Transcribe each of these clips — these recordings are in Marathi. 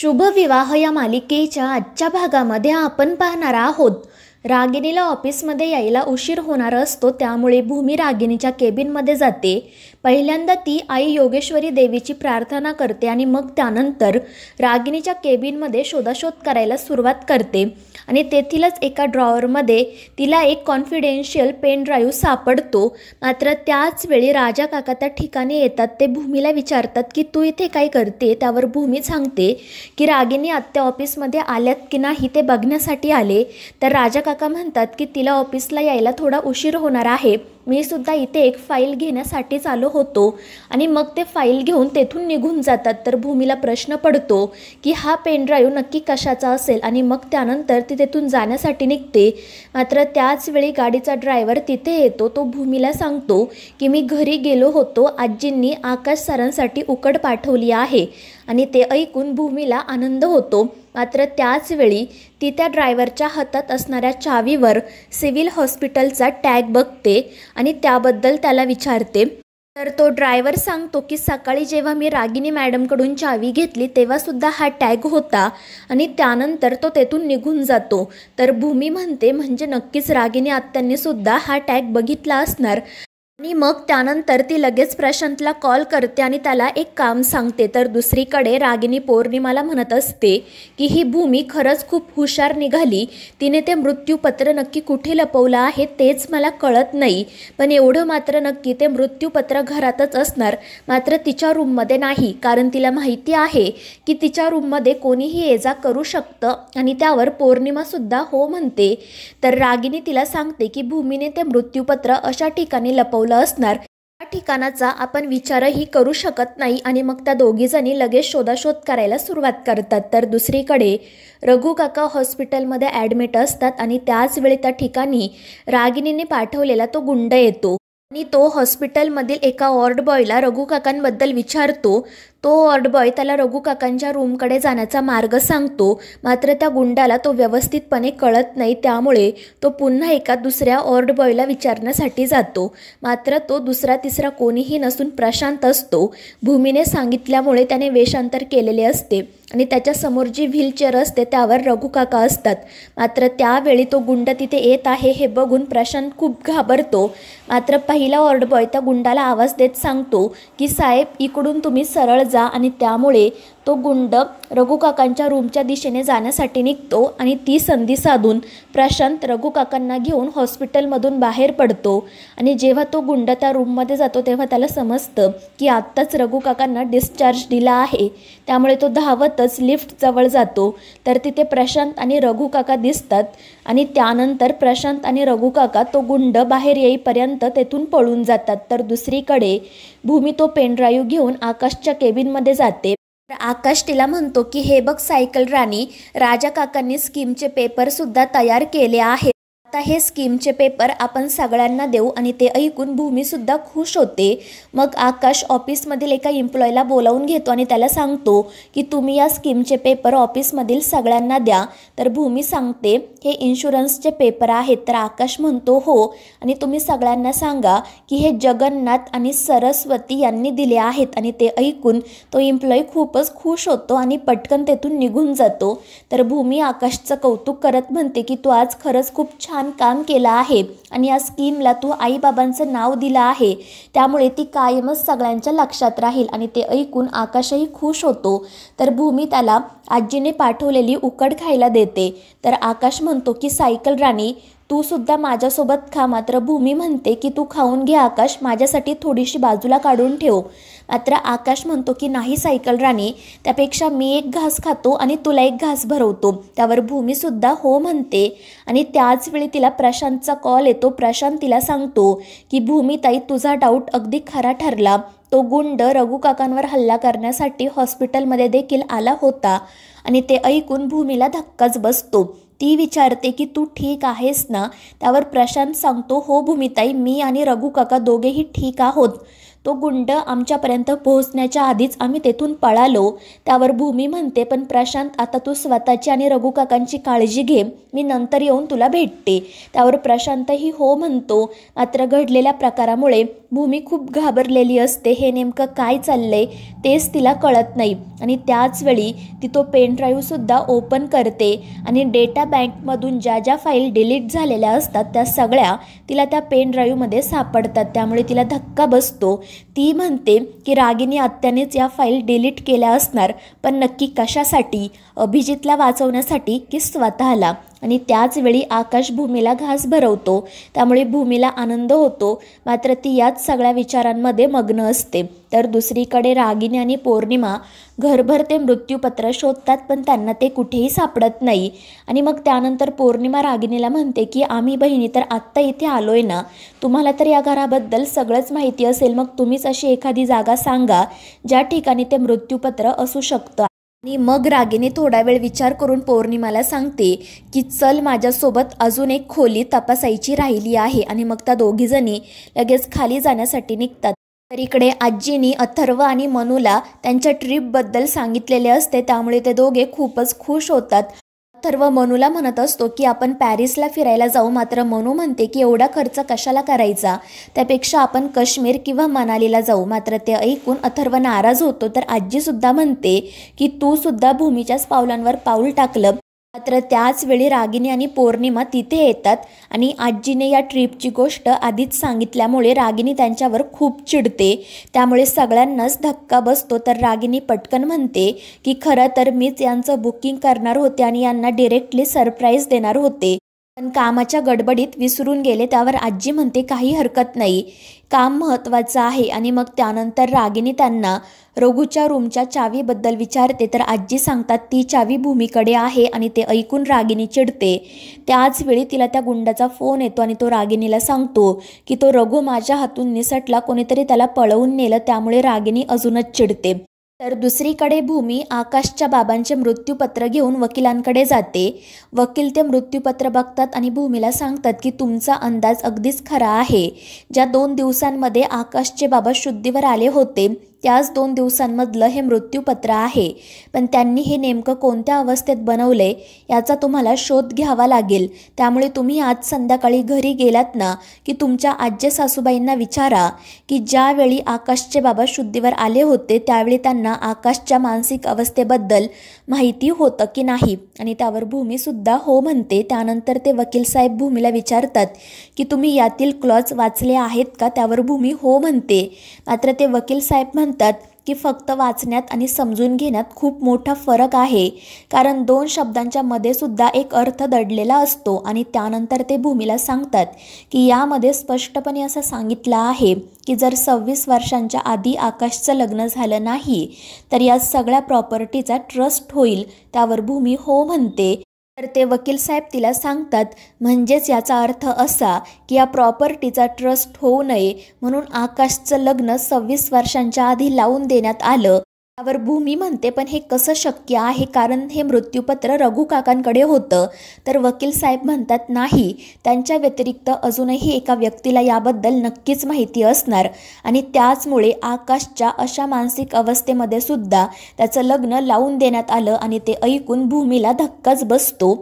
शुभ विवाह या मालिकेच्या आजच्या भागामध्ये आपण पाहणार आहोत रागिणीला ऑफिसमध्ये यायला उशीर होणार असतो त्यामुळे भूमी रागिणीच्या केबिनमध्ये जाते पहिल्यांदा ती आई योगेश्वरी देवीची प्रार्थना करते आणि मग त्यानंतर रागिणीच्या केबिनमध्ये शोधाशोध करायला सुरुवात करते आणि तेथीलच एका ड्रॉवरमध्ये तिला एक कॉन्फिडेन्शियल पेन ड्राईव्ह सापडतो मात्र त्याच वेळी राजा काका त्या ठिकाणी येतात ते भूमीला विचारतात की तू इथे काय करते त्यावर भूमी सांगते की रागिणी आत्ता ऑफिसमध्ये आल्यात की नाही ते बघण्यासाठी आले तर राजा काका म्हणतात की तिला ऑफिसला यायला थोडा उशीर होणार आहे मी सुद्धा इथे एक फाईल घेण्यासाठीच आलो होतो आणि मग ते फाईल घेऊन तेथून निघून जातात तर भूमीला प्रश्न पडतो की हा पेन ड्राईव्ह नक्की कशाचा असेल आणि मग त्यानंतर ती तेथून जाण्यासाठी निघते मात्र त्याच वेळी गाडीचा ड्रायव्हर तिथे येतो तो भूमीला सांगतो की मी घरी गेलो होतो आजींनी आकाश सरांसाठी उकड पाठवली आहे आणि ते ऐकून भूमीला आनंद होतो मात्र त्याचवेळी ती त्या ड्रायव्हरच्या हातात असणाऱ्या चावीवर सिव्हिल हॉस्पिटलचा टॅग बघते आणि त्याबद्दल त्याला विचारते तर तो ड्रायव्हर सांगतो की सकाळी जेव्हा मी रागिनी मॅडमकडून चावी घेतली तेव्हासुद्धा हा टॅग होता आणि त्यानंतर तो तेथून निघून जातो तर भूमी म्हणते म्हणजे नक्कीच रागिनी आत्यांनीसुद्धा हा टॅग बघितला असणार आणि मग त्यानंतर ती लगेच प्रशांतला कॉल करते आणि त्याला एक काम सांगते तर दुसरीकडे रागिनी पौर्णिमाला म्हणत असते की ही भूमी खरंच खूप हुशार निघाली तिने ते मृत्यूपत्र नक्की कुठे लपवलं आहे तेच मला कळत नाही पण एवढं मात्र नक्की ते मृत्यूपत्र घरातच असणार मात्र तिच्या रूममध्ये नाही कारण तिला माहिती आहे की तिच्या रूममध्ये कोणीही ये जा करू शकतं आणि त्यावर पौर्णिमासुद्धा हो म्हणते तर रागिनी तिला सांगते की भूमीने ते मृत्यूपत्र अशा ठिकाणी लपव असणार त्या ठिकाणाचा आपण विचारही करू शकत नाही आणि मग त्या दोघीजणी लगेच शोधाशोध करायला सुरुवात करतात तर दुसरीकडे रघु काका हॉस्पिटलमध्ये ॲडमिट असतात आणि त्याच वेळी त्या ठिकाणी रागिणीने पाठवलेला तो गुंड येतो आणि तो हॉस्पिटलमधील एका ऑर्ड बॉयला रघुकाकांबद्दल विचारतो तो ऑर्ड बॉय त्याला रघुकाकांच्या रूमकडे जाण्याचा मार्ग सांगतो मात्र त्या गुंडाला तो व्यवस्थितपणे कळत नाही त्यामुळे तो पुन्हा एका दुसऱ्या ऑर्ड बॉयला विचारण्यासाठी जातो मात्र तो दुसरा तिसरा कोणीही नसून प्रशांत असतो भूमीने सांगितल्यामुळे त्याने वेषांतर केलेले असते आणि त्याच्यासमोर जी व्हीलचेअर असते त्यावर रघुकाका असतात मात्र त्यावेळी तो गुंड तिथे येत आहे हे बघून प्रशांत खूप घाबरतो मात्र पहिला ऑर्डबॉय त्या गुंडाला आवाज देत सांगतो की साहेब इकडून तुम्ही सरळ जा आणि त्यामुळे तो गुंड रघुकाकांच्या रूमच्या दिशेने जाण्यासाठी निघतो आणि ती संधी साधून प्रशांत रघुकाकांना घेऊन हॉस्पिटलमधून बाहेर पडतो आणि जेव्हा तो गुंड त्या रूममध्ये जातो तेव्हा त्याला समजतं की आत्ताच रघुकाकांना डिस्चार्ज दिला आहे त्यामुळे तो धावतच लिफ्टजवळ जातो तर तिथे प्रशांत आणि रघुकाका दिसतात आणि त्यानंतर प्रशांत आणि रघुकाका तो गुंड बाहेर येईपर्यंत तेथून पळून जातात तर दुसरीकडे भूमी तो पेनड्राईव्ह घेऊन आकाशच्या केबिनमध्ये जाते आकाश तिला म्हणतो की हे बघ सायकल राणी राजा काकांनी स्कीमचे सुद्धा तयार केले आहेत आता हे स्कीमचे पेपर आपण सगळ्यांना देऊ आणि ते ऐकून भूमीसुद्धा खुश होते मग आकाश ऑफिसमधील एका एम्प्लॉईला बोलावून घेतो आणि त्याला सांगतो की तुम्ही या स्कीमचे पेपर ऑफिसमधील सगळ्यांना द्या तर भूमी सांगते हे इन्शुरन्सचे पेपर आहेत तर आकाश म्हणतो हो आणि तुम्ही सगळ्यांना सांगा की हे जगन्नाथ आणि सरस्वती यांनी दिले आहेत आणि ते ऐकून तो एम्प्लॉई खूपच खुश होतो आणि पटकन तेथून निघून जातो तर भूमी आकाशचं कौतुक करत म्हणते की तू आज खरंच खूप छान छान काम केलं आहे आणि या स्कीमला तू आईबाबांचं नाव दिलं आहे त्यामुळे ती कायमच सगळ्यांच्या लक्षात राहील आणि ते ऐकून आकाशही खुश होतो तर भूमी त्याला आजीने पाठवलेली उकड खायला देते तर आकाश म्हणतो की सायकल राणी तू सुद्धा माझ्यासोबत खा मात्र भूमी म्हणते की तू खाऊन घे आकाश माझ्यासाठी थोडीशी बाजूला काढून ठेव मात्र आकाश म्हणतो की नाही सायकल राणी त्यापेक्षा मी एक घास खातो आणि तुला एक घास भरवतो त्यावर भूमीसुद्धा हो म्हणते आणि त्याच वेळी तिला प्रशांतचा कॉल येतो प्रशांत तिला सांगतो की भूमीताई तुझा डाऊट अगदी खरा ठरला तो गुंड रघु काकांवर हल्ला करण्यासाठी हॉस्पिटलमध्ये देखील आला होता आणि ते ऐकून भूमीला धक्काच बसतो ती विचारते की तू ठीक आहेस ना त्यावर प्रशांत सांगतो हो भूमिताई मी आणि रघू काका दोघेही ठीक आहोत तो गुंड आमच्यापर्यंत पोहोचण्याच्या आधीच आम्ही तेथून पळालो त्यावर भूमी म्हणते पण प्रशांत आता तू स्वतःची आणि रघुकाकांची काळजी घे मी नंतर येऊन तुला भेटते त्यावर प्रशांतही हो म्हणतो मात्र घडलेल्या प्रकारामुळे भूमी खूप घाबरलेली असते हे नेमकं काय चाललंय तेच तिला कळत नाही आणि त्याचवेळी ती तो पेन ड्राईव्हसुद्धा ओपन करते आणि डेटा बँकमधून ज्या ज्या फाईल डिलीट झालेल्या असतात त्या सगळ्या तिला त्या पेन ड्राईव्हमध्ये सापडतात त्यामुळे तिला धक्का बसतो ती म्हणते की रागिनी आत्यानेच या फाईल डिलीट केल्या असणार पण नक्की कशासाठी अभिजितला वाचवण्यासाठी की स्वतःला आणि त्याचवेळी आकाश भूमीला घास भरवतो त्यामुळे भूमीला आनंद होतो मात्र ती याच सगळ्या विचारांमध्ये मग्न असते तर दुसरीकडे रागिनी आणि पौर्णिमा घरभर ते मृत्यूपत्र शोधतात पण त्यांना ते कुठेही सापडत नाही आणि मग त्यानंतर पौर्णिमा रागिनीला म्हणते की आम्ही बहिणी तर आत्ता इथे आलोय ना तुम्हाला तर या घराबद्दल सगळंच माहिती असेल मग तुम्हीच अशी एखादी जागा सांगा ज्या ठिकाणी ते मृत्यूपत्र असू शकतं आणि मग रागीने थोडा वेळ विचार करून पौर्णिमाला सांगते की चल माझ्यासोबत अजून एक खोली तपासायची राहिली आहे आणि मग त्या दोघीजणी लगेच खाली जाण्यासाठी निघतात तर इकडे आजीनी अथर्व आणि मनूला त्यांच्या ट्रीपबद्दल सांगितलेले असते त्यामुळे ते दोघे खूपच खुश होतात अथर्व मनूला म्हणत असतो की आपण पॅरिसला फिरायला जाऊ मात्र मनू म्हणते की एवढा खर्च कशाला करायचा त्यापेक्षा आपण काश्मीर किंवा मनालीला जाऊ मात्र ते ऐकून अथर्व नाराज होतो तर आजीसुद्धा म्हणते की तू सुद्धा भूमीच्याच पावलांवर पाऊल टाकलं मात्र त्याचवेळी रागिनी आणि पौर्णिमा तिथे येतात आणि आजीने या ट्रीपची गोष्ट आधीच सांगितल्यामुळे रागिनी त्यांच्यावर खूप चिडते त्यामुळे सगळ्यांनाच धक्का बसतो तर रागिनी पटकन म्हणते की खरं तर मीच यांचं बुकिंग करणार होते आणि यांना डिरेक्टली सरप्राईज देणार होते पण कामाच्या गडबडीत विसरून गेले त्यावर आजी म्हणते काही हरकत नाही काम महत्त्वाचं आहे आणि मग त्यानंतर रागिनी त्यांना रघूच्या रूमच्या चावीबद्दल विचारते तर आजी सांगतात ती चावी भूमीकडे आहे आणि ते ऐकून रागिनी चिडते त्याच वेळी तिला त्या गुंडाचा फोन येतो आणि तो रागिनीला सांगतो की तो रघू माझ्या हातून निसटला कोणीतरी त्याला पळवून नेलं त्यामुळे रागिनी अजूनच चिडते तर दुसरीकडे भूमी आकाशच्या बाबांचे मृत्यूपत्र घेऊन वकिलांकडे जाते वकील ते मृत्यूपत्र बघतात आणि भूमीला सांगतात की तुमचा अंदाज अगदीच खरा आहे ज्या दोन दिवसांमध्ये आकाशचे बाबा शुद्धीवर आले होते त्याच दोन दिवसांमधलं हे मृत्यूपत्र आहे पण त्यांनी हे नेमकं कोणत्या अवस्थेत बनवले याचा तुम्हाला शोध घ्यावा लागेल त्यामुळे तुम्ही आज संध्याकाळी घरी गेलात ना की तुमच्या आज्य सासूबाईंना विचारा की ज्यावेळी आकाशचे बाबा शुद्धीवर आले होते त्यावेळी त्यांना आकाशच्या मानसिक अवस्थेबद्दल माहिती होतं की नाही आणि त्यावर भूमीसुद्धा हो म्हणते त्यानंतर ते वकील साहेब भूमीला विचारतात की तुम्ही यातील क्लॉज वाचले आहेत का त्यावर भूमी हो म्हणते मात्र ते वकील साहेब म्हणतात म्हणतात की फक्त वाचण्यात आणि समजून घेण्यात खूप मोठा फरक आहे कारण दोन शब्दांच्या मध्ये सुद्धा एक अर्थ दडलेला असतो आणि त्यानंतर ते भूमीला सांगतात की यामध्ये स्पष्टपणे असं सांगितलं आहे की जर सव्वीस वर्षांच्या आधी आकाशचं लग्न झालं नाही तर या सगळ्या प्रॉपर्टीचा ट्रस्ट होईल त्यावर भूमी हो म्हणते तर ते वकील साहेब तिला सांगतात म्हणजेच याचा अर्थ असा की या प्रॉपर्टीचा ट्रस्ट होऊ नये म्हणून आकाशचं लग्न सव्वीस वर्षांच्या आधी लावून देण्यात आलं त्यावर भूमी म्हणते पण हे कसं शक्य आहे कारण हे मृत्यूपत्र रघुकाकांकडे होतं तर वकील साहेब म्हणतात नाही त्यांच्या व्यतिरिक्त अजूनही एका व्यक्तीला याबद्दल नक्कीच माहिती असणार आणि त्याचमुळे आकाशच्या अशा मानसिक अवस्थेमध्ये सुद्धा त्याचं लग्न लावून देण्यात आलं आणि ते ऐकून भूमीला धक्काच बसतो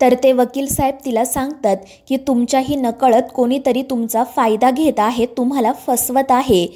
तर ते वकील साहेब तिला सांगतात की तुमच्याही नकळत कोणीतरी तुमचा फायदा घेत आहे तुम्हाला फसवत आहे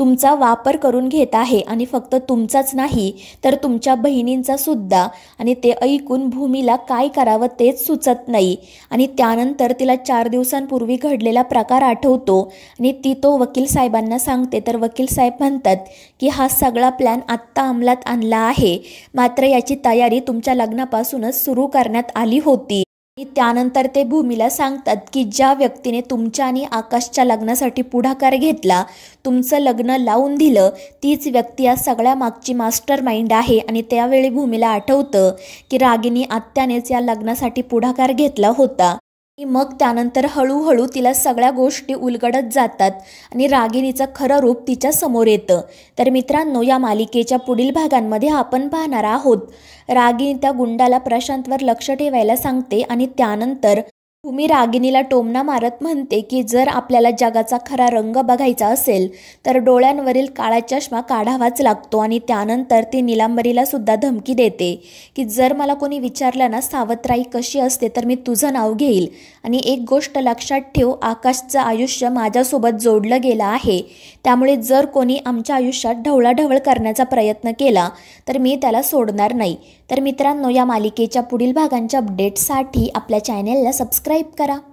तुमचा वापर करून घेत आहे आणि फक्त तुमचाच नाही तर तुमच्या बहिणींचा सुद्धा आणि ते ऐकून भूमीला काय करावं तेच सुचत नाही आणि त्यानंतर तिला चार दिवसांपूर्वी घडलेला प्रकार आठवतो आणि ती तो वकील साहेबांना सांगते तर वकील साहेब म्हणतात की हा सगळा प्लॅन आत्ता अंमलात आणला आहे मात्र याची तयारी तुमच्या लग्नापासूनच सुरू करण्यात आली होती आणि त्यानंतर ते भूमीला सांगतात की ज्या व्यक्तीने तुमच्या आणि आकाशच्या लग्नासाठी पुढाकार घेतला तुमचं लग्न लावून दिलं तीच व्यक्ती या सगळ्या मागची मास्टर माइंड आहे आणि त्यावेळी भूमीला आठवतं की रागिनी आत्यानेच या लग्नासाठी पुढाकार घेतला होता आणि मग त्यानंतर हळूहळू तिला सगळ्या गोष्टी उलगडत जातात आणि रागिणीचं खरं रूप तिच्या समोर येतं तर मित्रांनो या मालिकेच्या पुढील भागांमध्ये आपण पाहणार आहोत रागिणी त्या गुंडाला प्रशांतवर लक्ष ठेवायला सांगते आणि त्यानंतर भूमी रागिनीला टोमना मारत म्हणते की जर आपल्याला जगाचा खरा रंग बघायचा असेल तर डोळ्यांवरील काळा चष्मा काढावाच लागतो आणि त्यानंतर ती निलांबरीला सुद्धा धमकी देते की जर मला कोणी विचारलं ना सावत्राई कशी असते तर मी तुझं नाव घेईल आणि एक गोष्ट लक्षात ठेव आकाशचं आयुष्य माझ्यासोबत जोडलं गेलं आहे त्यामुळे जर कोणी आमच्या आयुष्यात ढवळाढवळ करण्याचा प्रयत्न केला तर मी त्याला सोडणार नाही तर मित्रांनो या मालिकेच्या पुढील भागांच्या अपडेटसाठी आपल्या चॅनेलला सबस्क्राईब सबस्क्राईब करा